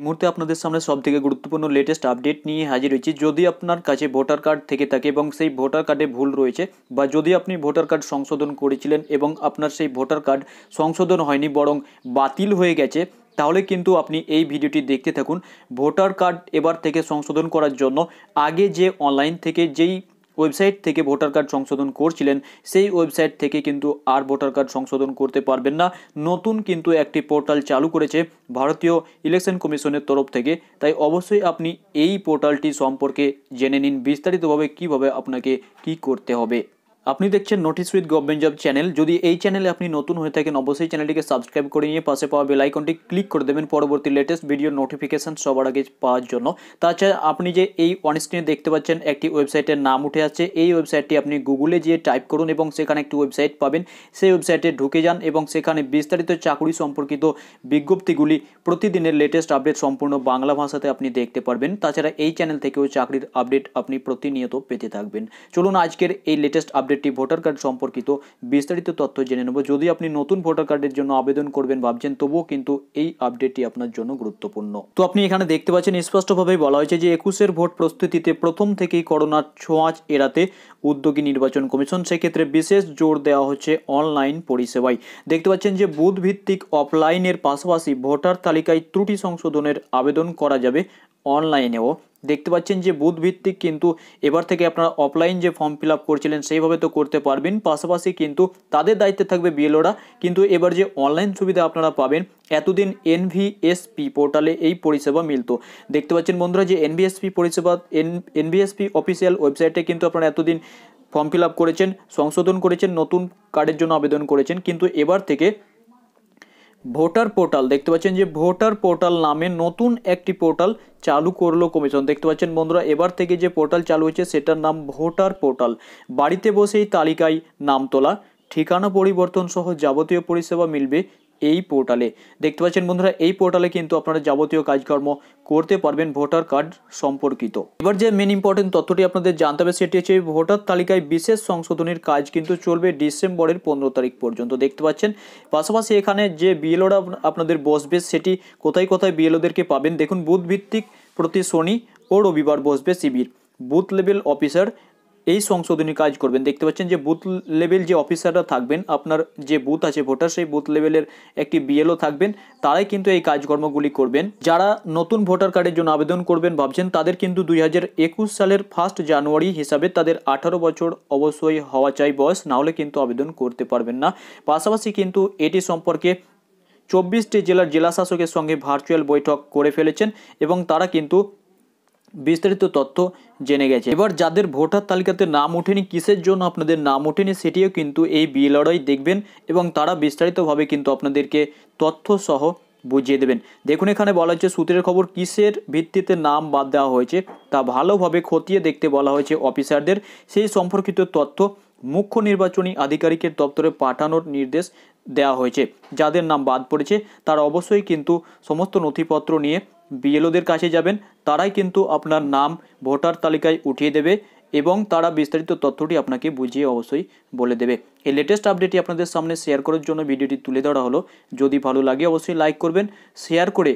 এই মুহূর্তে আপনাদের সামনে সবথেকে গুরুত্বপূর্ণ লেটেস্ট আপডেট নিয়ে হাজির হয়েছি যদি আপনার কাছে ভোটার কার্ড থেকে থাকে এবং সেই ভোটার কার্ডে ভুল রয়েছে বা যদি আপনি ভোটার কার্ড সংশোধন করেছিলেন এবং আপনার সেই ভোটার কার্ড সংশোধন হয়নি বরং বাতিল হয়ে গেছে তাহলে কিন্তু আপনি এই ভিডিওটি দেখতে থাকুন ভোটার কার্ড এবার থেকে সংশোধন করার জন্য আগে যে অনলাইন থেকে যেই ওয়েবসাইট থেকে ভোটার কার্ড সংশোধন করছিলেন সেই ওয়েবসাইট থেকে কিন্তু আর ভোটার কার্ড সংশোধন করতে পারবেন না নতুন কিন্তু একটি পোর্টাল চালু করেছে ভারতীয় ইলেকশন কমিশনের তরফ থেকে তাই অবশ্যই আপনি এই পোর্টালটি সম্পর্কে জেনে নিন বিস্তারিতভাবে কিভাবে আপনাকে কি করতে হবে আপনি দেখছেন notice with government job channel যদি এই চ্যানেলে আপনি নতুন হয়ে থাকেন অবশ্যই চ্যানেলটিকে সাবস্ক্রাইব করে নিয়ে পাশে পাওয়া বেল আইকনটি ক্লিক করে দেবেন পরবর্তী লেটেস্ট ভিডিও নোটিফিকেশান সবার আগে পাওয়ার জন্য তাছাড়া আপনি যে এই স্ক্রিনে দেখতে পাচ্ছেন একটি ওয়েবসাইটের নাম উঠে আসছে এই ওয়েবসাইটটি আপনি গুগলে গিয়ে টাইপ করুন এবং সেখানে একটি ওয়েবসাইট পাবেন সেই ওয়েবসাইটে ঢুকে যান এবং সেখানে বিস্তারিত চাকরি সম্পর্কিত বিজ্ঞপ্তিগুলি প্রতিদিনের লেটেস্ট আপডেট সম্পূর্ণ বাংলা ভাষাতে আপনি দেখতে পারবেন তাছাড়া এই চ্যানেল থেকেও চাকরির আপডেট আপনি প্রতিনিয়ত পেতে থাকবেন চলুন আজকের এই লেটেস্ট আপডেট একটি ভোটার কার্ড সম্পর্কিত বিস্তারিত তথ্য জেনে নেব যদি আপনি নতুন ভোটার কার্ডের জন্য আবেদন করবেন ভাবছেন তবুও কিন্তু এই আপডেটটি আপনার জন্য গুরুত্বপূর্ণ তো আপনি এখানে দেখতে পাচ্ছেন স্পষ্টভাবেই বলা হয়েছে যে একুশের ভোট প্রস্তুতিতে প্রথম থেকেই করোনার ছোঁয়াচ এড়াতে উদ্যোগী নির্বাচন কমিশন সেক্ষেত্রে বিশেষ জোর দেওয়া হচ্ছে অনলাইন পরিষেবায় দেখতে পাচ্ছেন যে বুথ ভিত্তিক অফলাইনের পাশাপাশি ভোটার তালিকায় ত্রুটি সংশোধনের আবেদন করা যাবে অনলাইনেও দেখতে পাচ্ছেন যে বুথ ভিত্তিক কিন্তু এবার থেকে আপনারা অফলাইন যে ফর্ম ফিল আপ করছিলেন সেইভাবে তো করতে পারবেন পাশাপাশি কিন্তু তাদের দায়িত্বে থাকবে বিএলওরা কিন্তু এবার যে অনলাইন সুবিধা আপনারা পাবেন এতদিন এনভিএসপি পোর্টালে এই পরিষেবা মিলত দেখতে পাচ্ছেন বন্ধুরা যে এনভিএসপি পরিষেবা এন এনভিএসপি অফিসিয়াল ওয়েবসাইটে কিন্তু আপনারা এতদিন ফর্ম ফিল আপ করেছেন সংশোধন করেছেন নতুন কার্ডের জন্য আবেদন করেছেন কিন্তু এবার থেকে ভোটার পোর্টাল দেখতে পাচ্ছেন যে ভোটার পোর্টাল নামে নতুন একটি পোর্টাল চালু করলো কমিশন দেখতে পাচ্ছেন বন্ধুরা এবার থেকে যে পোর্টাল চালু হয়েছে সেটার নাম ভোটার পোর্টাল বাড়িতে বসেই তালিকায় নাম তোলা ঠিকানা পরিবর্তন সহ যাবতীয় পরিষেবা মিলবে এই পোর্টালে দেখতে পাচ্ছেন বন্ধুরা এই পোর্টালে কিন্তু আপনারা যাবতীয় কাজকর্ম করতে পারবেন ভোটার কার্ড সম্পর্কিত এবার যে মেন ইম্পর্টেন্ট তথ্যটি আপনাদের জানতে হবে সেটি হচ্ছে ভোটার তালিকায় বিশেষ সংশোধনের কাজ কিন্তু চলবে ডিসেম্বরের পনেরো তারিখ পর্যন্ত দেখতে পাচ্ছেন পাশাপাশি এখানে যে বিএলওরা আপনাদের বসবে সেটি কোথায় কোথায় বিএলওদেরকে পাবেন দেখুন বুথ ভিত্তিক প্রতি শনি ও রবিবার বসবে শিবির বুথ লেভেল অফিসার এই সংশোধনী কাজ করবেন দেখতে পাচ্ছেন যে বুথ লেভেল যে অফিসাররা থাকবেন আপনার যে বুথ আছে ভোটার সেই বুথ লেভেলের একটি বিএলও থাকবেন তারাই কিন্তু এই কাজকর্মগুলি করবেন যারা নতুন ভোটার কার্ডের জন্য আবেদন করবেন ভাবছেন তাদের কিন্তু দুই সালের ফার্স্ট জানুয়ারি হিসাবে তাদের আঠারো বছর অবশ্যই হওয়া চাই বয়স নাহলে কিন্তু আবেদন করতে পারবেন না পাশাপাশি কিন্তু এটি সম্পর্কে চব্বিশটি জেলার জেলাশাসকের সঙ্গে ভার্চুয়াল বৈঠক করে ফেলেছেন এবং তারা কিন্তু বিস্তারিত তথ্য জেনে গেছে এবার যাদের ভোটার তালিকাতে নাম ওঠেনি কিসের জন্য আপনাদের নাম ওঠেনি সেটিও কিন্তু এই লড়াই দেখবেন এবং তারা বিস্তারিতভাবে কিন্তু আপনাদেরকে তথ্য সহ বুঝিয়ে দেবেন দেখুন এখানে বলা হয়েছে সূত্রের খবর কিসের ভিত্তিতে নাম বাদ দেওয়া হয়েছে তা ভালোভাবে খতিয়ে দেখতে বলা হয়েছে অফিসারদের সেই সম্পর্কিত তথ্য মুখ্য নির্বাচনী আধিকারিকের দপ্তরে পাঠানোর নির্দেশ দেওয়া হয়েছে যাদের নাম বাদ পড়েছে তারা অবশ্যই কিন্তু সমস্ত নথিপত্র নিয়ে বিএলওদের কাছে যাবেন তারাই কিন্তু আপনার নাম ভোটার তালিকায় উঠিয়ে দেবে এবং তারা বিস্তারিত তথ্যটি আপনাকে বুঝিয়ে অবশ্যই বলে দেবে এই লেটেস্ট আপডেটটি আপনাদের সামনে শেয়ার করার জন্য ভিডিওটি তুলে ধরা হলো যদি ভালো লাগে অবশ্যই লাইক করবেন শেয়ার করে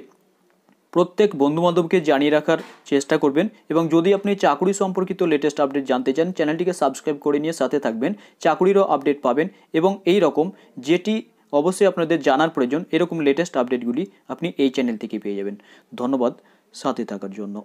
প্রত্যেক বন্ধুবান্ধবকে জানিয়ে রাখার চেষ্টা করবেন এবং যদি আপনি চাকুরি সম্পর্কিত লেটেস্ট আপডেট জানতে চান চ্যানেলটিকে সাবস্ক্রাইব করে নিয়ে সাথে থাকবেন চাকুরিরও আপডেট পাবেন এবং এই রকম যেটি অবশ্যই আপনাদের জানার প্রয়োজন এরকম লেটেস্ট আপডেটগুলি আপনি এই চ্যানেল থেকে পেয়ে যাবেন ধন্যবাদ সাথে থাকার জন্য